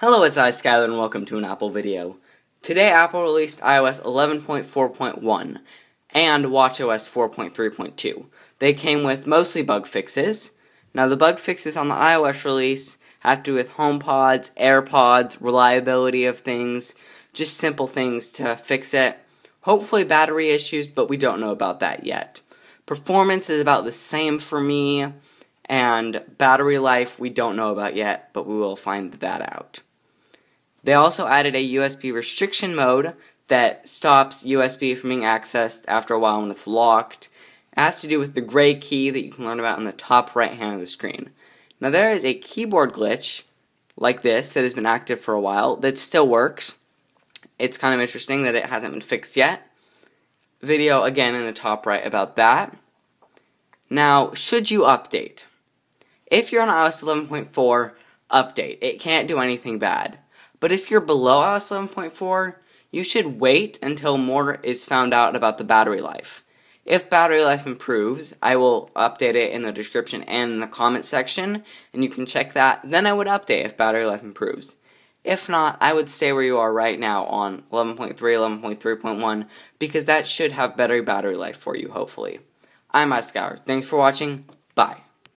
Hello, it's I, Skyler, and welcome to an Apple video. Today, Apple released iOS 11.4.1 and WatchOS 4.3.2. They came with mostly bug fixes. Now, the bug fixes on the iOS release have to do with HomePods, AirPods, reliability of things, just simple things to fix it. Hopefully, battery issues, but we don't know about that yet. Performance is about the same for me, and battery life we don't know about yet, but we will find that out. They also added a USB restriction mode that stops USB from being accessed after a while when it's locked. It has to do with the gray key that you can learn about in the top right hand of the screen. Now there is a keyboard glitch like this that has been active for a while that still works. It's kind of interesting that it hasn't been fixed yet. Video again in the top right about that. Now, should you update? If you're on iOS 11.4, update. It can't do anything bad. But if you're below iOS 11.4, you should wait until more is found out about the battery life. If battery life improves, I will update it in the description and in the comment section, and you can check that. Then I would update if battery life improves. If not, I would stay where you are right now on 11.3, 11.3.1, because that should have better battery life for you, hopefully. I'm iScour. Thanks for watching. Bye.